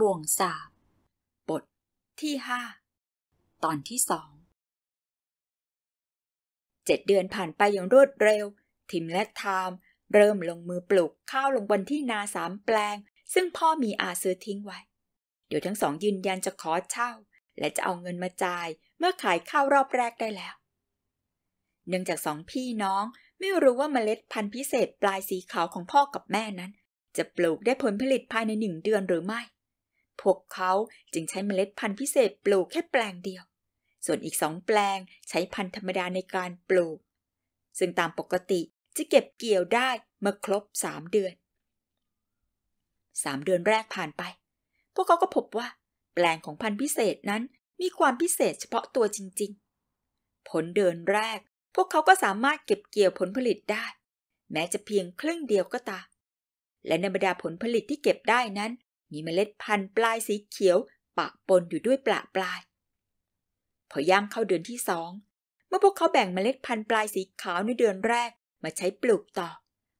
บ่วงสาบบทที่ห้าตอนที่สองเจ็ดเดือนผ่านไปอย่างรวดเร็ว ทิมและไทม์เริ่มลงมือปลูกข้าวลงบนที่นาสามแปลง ซึ่งพ่อมีอาซื้อทิ้งไว้เดี๋ยวทั้งสองยืนยันจะขอเช่า และจะเอาเงินมาจ่ายเมื่อขายข้าวรอบแรกได้แล้วเนื่องจากสองพี่น้องไม่รู้ว่าเมล็ดพันธุ์พิเศษปลายสีขาวของพ่อกับแม่นั้น จะปลูกได้ผลผลิตภายในหนึ่งเดือนหรือไม่พวกเขาจึงใช้เมล็ดพันธุ์พิเศษปลูกแค่แปลงเดียว ส่วนอีกสองแปลงใช้พันธุ์ธรรมดาในการปลูก ซึ่งตามปกติจะเก็บเกี่ยวได้เมื่อครบสามเดือนสามเดือนแรกผ่านไป พวกเขาก็พบว่า แปลงของพันธุ์พิเศษนั้นมีความพิเศษเฉพาะตัวจริง ๆ ผลเดือนแรก พวกเขาก็สามารถเก็บเกี่ยวผลผลิตได้ แม้จะเพียงครึ่งเดียวก็ตาม และในบรรดาผลผลิตที่เก็บได้นั้นมีเมล็ดพันธุ์ปลายสีเขียวปะปนอยู่ด้วยปละปลายพอย่างเข้าเดือนที่สองเมื่อพวกเขาแบ่งเมล็ดพันธุ์ปลายสีขาวในเดือนแรกมาใช้ปลูกต่อ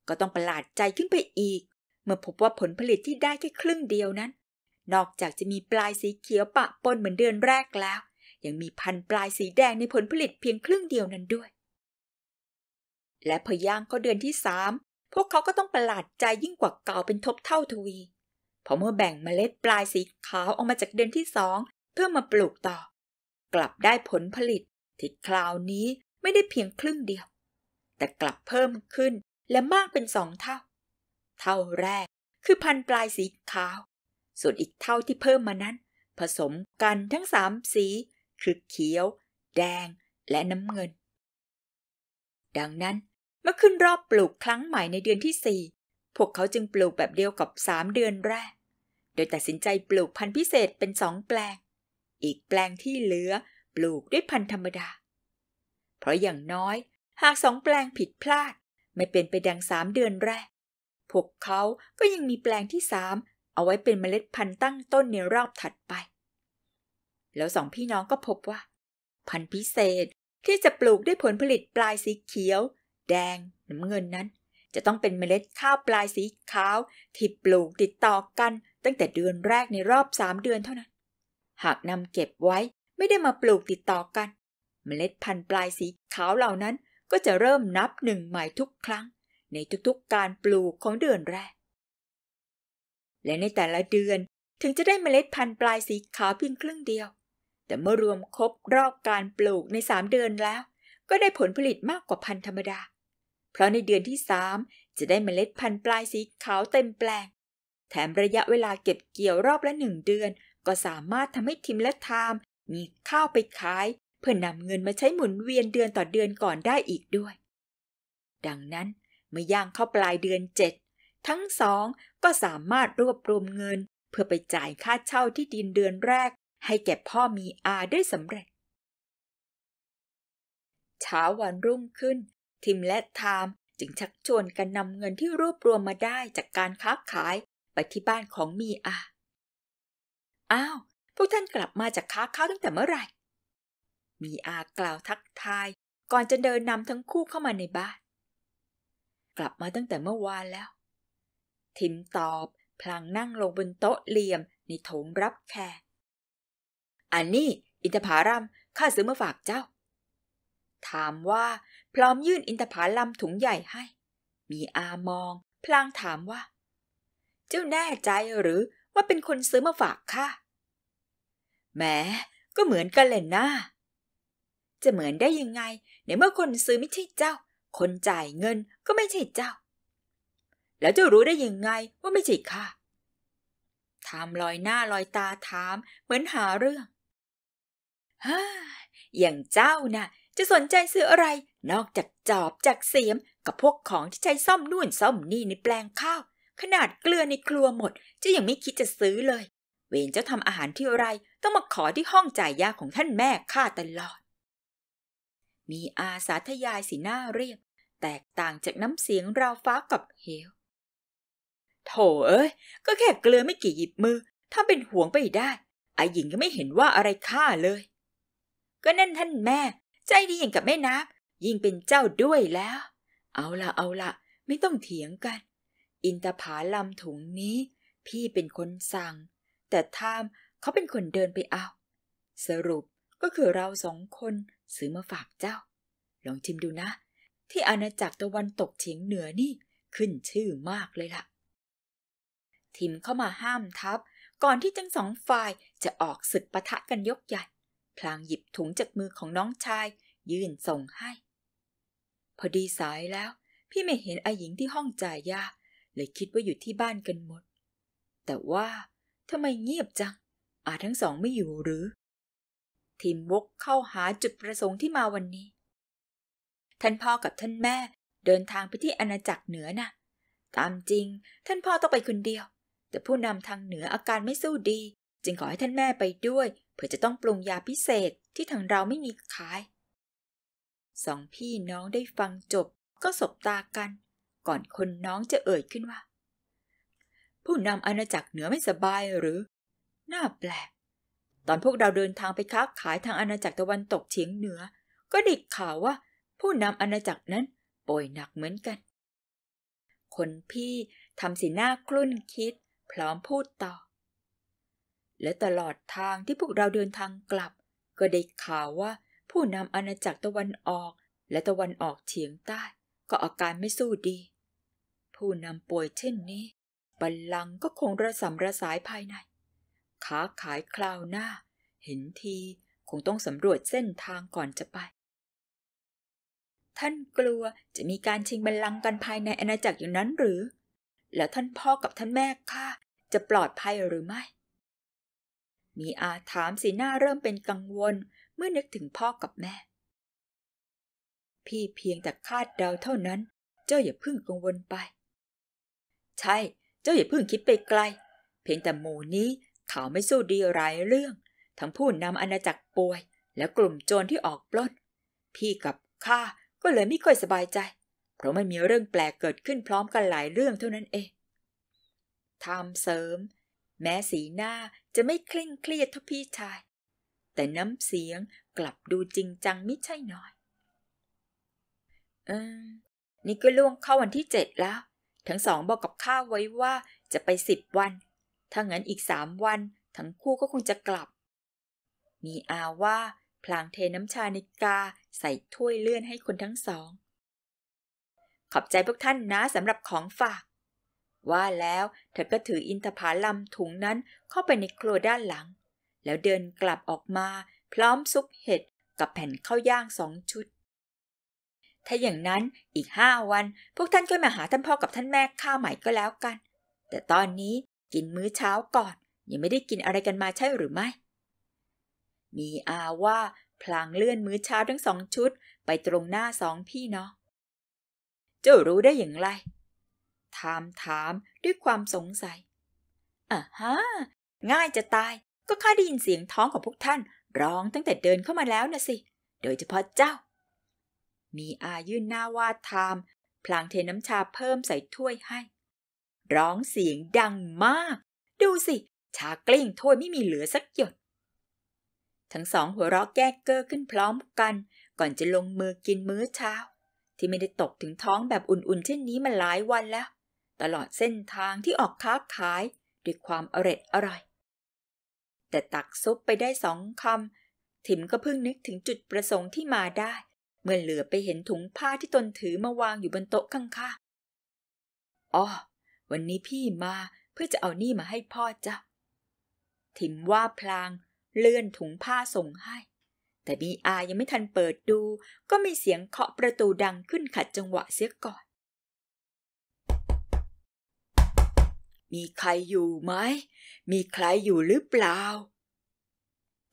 ก็ต้องประหลาดใจขึ้นไปอีก เมื่อพบว่าผลผลิตที่ได้แค่ครึ่งเดียวนั้น นอกจากจะมีปลายสีเขียวปะปนเหมือนเดือนแรกแล้ว ยังมีพันธุ์ปลายสีแดงในผลผลิตเพียงครึ่งเดียวนั้นด้วย และพอย่างเข้าเดือนที่สามพวกเขาก็ต้องประหลาดใจยิ่งกว่าเก่าเป็นทบเท่าทวีพอเมื่อแบ่งเมล็ดปลายสีขาวออกมาจากเดือนที่สอง เพื่อมาปลูกต่อ กลับได้ผลผลิตที่คราวนี้ไม่ได้เพียงครึ่งเดียว แต่กลับเพิ่มขึ้นและมากเป็นสองเท่า เท่าแรกคือพันปลายสีขาว ส่วนอีกเท่าที่เพิ่มมานั้น ผสมกันทั้งสามสี คือเขียว แดง และน้ำเงิน ดังนั้นเมื่อขึ้นรอบปลูกครั้งใหม่ในเดือนที่สี่พวกเขาจึงปลูกแบบเดียวกับสามเดือนแรก โดยตัดสินใจปลูกพันธุ์พิเศษเป็นสองแปลง อีกแปลงที่เหลือปลูกด้วยพันธุ์ธรรมดา เพราะอย่างน้อยหากสองแปลงผิดพลาดไม่เป็นไปดังสามเดือนแรก พวกเขาก็ยังมีแปลงที่สามเอาไว้เป็นเมล็ดพันธุ์ตั้งต้นในรอบถัดไป แล้วสองพี่น้องก็พบว่า พันธุ์พิเศษที่จะปลูกได้ผลผลิตปลายสีเขียว แดงน้ำเงินนั้นจะต้องเป็นเมล็ดข้าวปลายสีขาวที่ปลูกติดต่อกันตั้งแต่เดือนแรกในรอบสามเดือนเท่านั้น หากนำเก็บไว้ไม่ได้มาปลูกติดต่อกัน เมล็ดพันธุ์ปลายสีขาวเหล่านั้นก็จะเริ่มนับหนึ่งใหม่ทุกครั้ง ในทุกๆการปลูกของเดือนแรก และในแต่ละเดือนถึงจะได้เมล็ดพันธุ์ปลายสีขาวเพียงครึ่งเดียว แต่เมื่อรวมครบรอบการปลูกในสามเดือนแล้ว ก็ได้ผลผลิตมากกว่าพันธุ์ธรรมดาเพราะในเดือนที่สามจะได้เมล็ดพันธุ์ปลายสีขาวเต็มแปลง แถมระยะเวลาเก็บเกี่ยวรอบละหนึ่งเดือน ก็สามารถทำให้ทิมและทาม มีข้าวไปขาย เพื่อนำเงินมาใช้หมุนเวียนเดือนต่อเดือนก่อนได้อีกด้วย ดังนั้นเมื่อย่างเข้าปลายเดือนเจ็ดทั้งสองก็สามารถรวบรวมเงิน เพื่อไปจ่ายค่าเช่าที่ดินเดือนแรก ให้แก่พ่อมีอาได้สำเร็จ เช้าวันรุ่งขึ้นทิมและไทม์จึงชักชวนกันนำเงินที่รวบรวมมาได้จากการค้าขายไปที่บ้านของมีอา อ้าวพวกท่านกลับมาจากค้าข้าวตั้งแต่เมื่อไหร่ มีอากล่าวทักทายก่อนจะเดินนำทั้งคู่เข้ามาในบ้าน กลับมาตั้งแต่เมื่อวานแล้ว ทิมตอบพลางนั่ง ลงบนโต๊ะเหลี่ยมในโถงรับแขก อันนี้ อินทผารัม ข้าซื้อมาฝากเจ้า ถามว่าพร้อมยื่นอินทผาลัมถุงใหญ่ให้ มีอามอง พลางถามว่า เจ้าแน่ใจหรือ ว่าเป็นคนซื้อมาฝากค่ะแหมก็เหมือนกันเลยนะจะเหมือนได้ยังไง ในเมื่อคนซื้อไม่ใช่เจ้า คนจ่ายเงินก็ไม่ใช่เจ้า แล้วจะรู้ได้ยังไงว่าไม่ใช่ข้าถามลอยหน้าลอยตาถาม เหมือนหาเรื่องฮ่าอย่างเจ้านะ่ะ จะสนใจซื้ออะไรนอกจากจอบจากเสียมกับพวกของที่ใช้ซ่อมนู่นซ่อมนี่ในแปลงข้าว ขนาดเกลือในครัวหมด จะยังไม่คิดจะซื้อเลย เวนเจ้าทำอาหารที่ไร ต้องมาขอที่ห้องจ่ายยาของท่านแม่ข้าตลอด มีอาสาทยายสีหน้าเรียบ แตกต่างจากน้ำเสียงราวฟ้ากับเหวโถเอ้ยก็แค่เกลือไม่กี่หยิบมือ ถ้าเป็นห่วงไปได้ไอหญิงก็ไม่เห็นว่าอะไรข้าเลย ก็นั่นท่านแม่ ใจดีอย่างกับแม่น้ยิ่งเป็นเจ้าด้วยแล้ว เอาละเอาละไม่ต้องเถียงกัน อินตาผาลำถุงนี้พี่เป็นคนสั่ง แต่ทามเขาเป็นคนเดินไปเอา สรุปก็คือเราสองคนซื้อมาฝากเจ้า ลองชิมดูนะ ที่อาณาจักรตะวันตกเฉียงเหนือนี่ขึ้นชื่อมากเลยละ่ะ ทิมเข้ามาห้ามทับก่อนที่ทั้งสองฝ่าย จะออกศึกปะทะกันยกใหญ่ พลางหยิบถุงจากมือของน้องชายยื่นส่งให้พอดีสายแล้ว พี่ไม่เห็นอาหญิงที่ห้องจ่ายยาเลยคิดว่าอยู่ที่บ้านกันหมด แต่ว่าทำไมเงียบจังอาทั้งสองไม่อยู่หรือทิมวกเข้าหาจุดประสงค์ที่มาวันนี้ ท่านพ่อกับท่านแม่เดินทางไปที่อาณาจักรเหนือนะ่ะ ตามจริงท่านพ่อต้องไปคนเดียว แต่ผู้นำทางเหนืออาการไม่สู้ดี จึงขอให้ท่านแม่ไปด้วยเผื่อจะต้องปรุงยาพิเศษที่ทางเราไม่มีขายสองพี่น้องได้ฟังจบ ก็สบตากัน ก่อนคนน้องจะเอ่ยขึ้นว่า ผู้นำอาณาจักรเหนือไม่สบายหรือ น่าแปลก ตอนพวกเราเดินทางไปค้าขายทางอาณาจักรตะวันตกเฉียงเหนือ ก็ได้ข่าวว่า ผู้นำอาณาจักรนั้นป่วยหนักเหมือนกัน คนพี่ทำสีหน้าคลุ้นคิด พร้อมพูดต่อ และตลอดทางที่พวกเราเดินทางกลับ ก็ได้ข่าวว่าผู้นำอาณาจักรตะวันออก และตะวันออกเฉียงใต้ ก็อาการไม่สู้ดี ผู้นำป่วยเช่นนี้บัลลังก็คงระสำระสายภายใน ค้าขายคราวหน้า เห็นทีคงต้องสำรวจเส้นทางก่อนจะไป ท่านกลัวจะมีการชิงบัลลังก์กันภายในอาณาจักรอย่างนั้นหรือ แล้วท่านพ่อกับท่านแม่ข้าจะปลอดภัยหรือไม่ มีอาถามสีหน้า เริ่มเป็นกังวลเมื่อนึกถึงพ่อกับแม่ พี่เพียงแต่คาดเดาเท่านั้นเจ้าอย่าพึ่งกังวลไป ใช่เจ้าอย่าพึ่งคิดไปไกล เพียงแต่หมู่นี้เขาไม่สู้ดีหลายเรื่อง ทั้งผู้นำอาณาจักรป่วย และกลุ่มโจรที่ออกปล้นพี่กับข้าก็เลยไม่ค่อยสบายใจ เพราะมันมีเรื่องแปลกเกิดขึ้นพร้อมกันหลายเรื่องเท่านั้นเองทำเสริม แม้สีหน้าจะไม่เคร่งเครียดเท่าพี่ชายแต่น้ำเสียงกลับดูจริงจังมิใช่น้อยเออนี่ก็ล่วงเข้าวันที่เจ็ดแล้ว ทั้งสองบอกกับข้าไว้ว่าจะไปสิบวัน ถ้างั้นอีกสามวัน ทั้งคู่ก็คงจะกลับ มีอาว่า พลางเทน้ำชาในกาใส่ถ้วยเลื่อนให้คนทั้งสอง ขอบใจพวกท่านนะสำหรับของฝาก ว่าแล้วเธอก็ถืออินทผลัมถุงนั้นเข้าไปในครัวด้านหลังแล้วเดินกลับออกมาพร้อมซุปเห็ดกับแผ่นข้าวย่างสองชุด ถ้าอย่างนั้นอีกห้าวัน พวกท่านก็มาหาท่านพ่อกับท่านแม่ข้าใหม่ก็แล้วกัน แต่ตอนนี้กินมื้อเช้าก่อนยังไม่ได้กินอะไรกันมาใช่หรือไม่ มีอาว่าพลางเลื่อนมื้อเช้าทั้งสองชุด ไปตรงหน้าสองพี่เนาะเจ้ารู้ได้อย่างไร ถาม ถามด้วยความสงสัย อ่าฮะง่ายจะตายก็ข้าได้ยินเสียงท้องของพวกท่านร้องตั้งแต่เดินเข้ามาแล้วนะสิ โดยเฉพาะเจ้า มีอายื่นหน้าวาดทาม พลางเทน้ำชาเพิ่มใส่ถ้วยให้ ร้องเสียงดังมาก ดูสิ ชากลิ้งถ้วยไม่มีเหลือสักหยดทั้งสองหัวเราะแก้เก้อขึ้นพร้อมกัน ก่อนจะลงมือกินมื้อเช้า ที่ไม่ได้ตกถึงท้องแบบอุ่นๆเช่นนี้มาหลายวันแล้ว ตลอดเส้นทางที่ออกค้าขายด้วยความอร็ดอร่อยแต่ตักซุปไปได้สองคำ ถิมก็เพิ่งนึกถึงจุดประสงค์ที่มาได้เมื่อเหลือไปเห็นถุงผ้าที่ตนถือมาวางอยู่บนโต๊ะข้างๆอ๋อ วันนี้พี่มาเพื่อจะเอานี่มาให้พ่อจ้ะถิมว่าพลางเลื่อนถุงผ้าส่งให้ แต่มีอายังไม่ทันเปิดดูก็มีเสียงเคาะประตูดังขึ้นขัดจังหวะเสียก่อนมีใครอยู่ไหม มีใครอยู่หรือเปล่า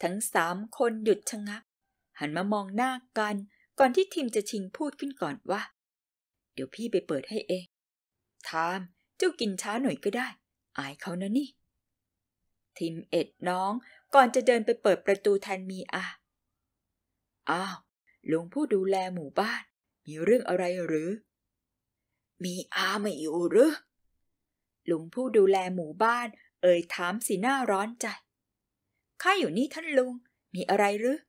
ทั้งสามคนหยุดชะงักหันมามองหน้ากันก่อนที่ทิมจะชิงพูดขึ้นก่อนว่า เดี๋ยวพี่ไปเปิดให้เองทาม เจ้ากินช้าหน่อยก็ได้ อายเขานะนี่ ทิมเอ็ดน้องก่อนจะเดินไปเปิดประตูแทนมีอาอ้าวลุงผู้ดูแลหมู่บ้าน มีเรื่องอะไรหรือ มีอาไม่อยู่หรือลุงผู้ดูแลหมู่บ้านเอ่ยถามสีหน้าร้อนใจ ข้าอยู่นี่ท่านลุง มีอะไรหรือ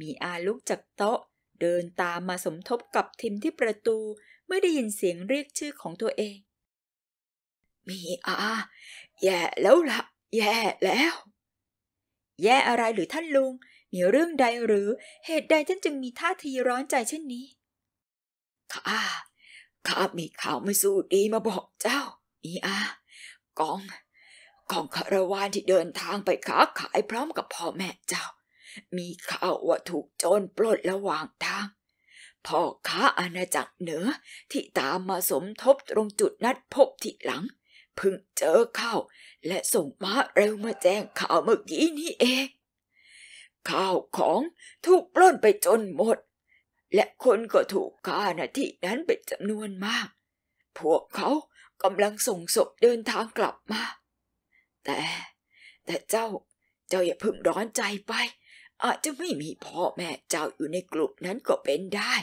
มีอาลุกจากโต๊ะ เดินตามมาสมทบกับทิมที่ประตู เมื่อได้ยินเสียงเรียกชื่อของตัวเอง มีอาแย่แล้วละ่ะแย่แล้ว แย่อะไรหรือท่านลุง มีเรื่องใดหรือ เหตุใดท่านจึงมีท่าทีร้อนใจเช่นนี้ ข้าข้ามีข่าวไม่สู้ดีมาบอกเจ้าอีอากองกองคารวาน ที่เดินทางไปค้าขายพร้อมกับพ่อแม่เจ้า มีข่าวว่าถูกโจรปล้นระหว่างทาง พ่อค้าอาณาจักรเหนือที่ตามมาสมทบตรงจุดนัดพบที่หลัง พึ่ง เจอเข้าและส่งม้าเร็วมาแจ้งข่าวเมื่อกี้นี้เองข้าวของถูกปล้นไปจนหมด และคนก็ถูกฆ่าณที่นั้นเป็นจำนวนมาก พวกเขากำลังส่งศพเดินทางกลับมา แต่แต่เจ้าเจ้าอย่าพึ่งร้อนใจไป อาจจะไม่มีพ่อแม่เจ้าอยู่ในกลุ่มนั้นก็เป็นได้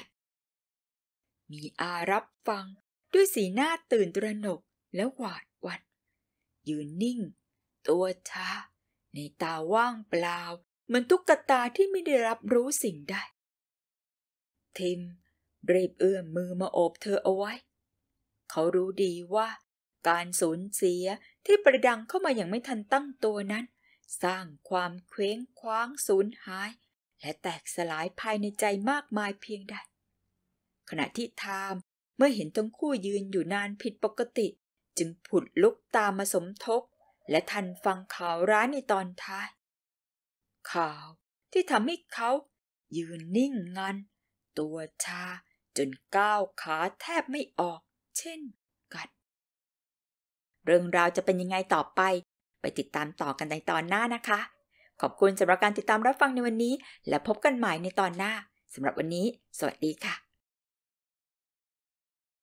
มีอารับฟังด้วยสีหน้าตื่นตระหนกและหวาดหวั่นยืนนิ่งตัวชาในตาว่างเปล่า เหมือนตุ๊กตาที่ไม่ได้รับรู้สิ่งใดทิมรีบเอื้อมมือมาโอบเธอเอาไว้เขารู้ดีว่าการสูญเสียที่ประดังเข้ามาอย่างไม่ทันตั้งตัวนั้นสร้างความเคว้งคว้างสูญหายและแตกสลายภายในใจมากมายเพียงใดขณะที่ไทม์เมื่อเห็นทั้งคู่ยืนอยู่นานผิดปกติจึงผุดลุกตามมาสมทบและทันฟังข่าวร้ายในตอนท้าย ข่าวที่ทำให้เขายืนนิ่งงันตัวชาจนก้าวขาแทบไม่ออกเช่นกันเรื่องราวจะเป็นยังไงต่อไป ไปติดตามต่อกันในตอนหน้านะคะ ขอบคุณสำหรับการติดตามรับฟังในวันนี้ และพบกันใหม่ในตอนหน้า สำหรับวันนี้ สวัสดีค่ะ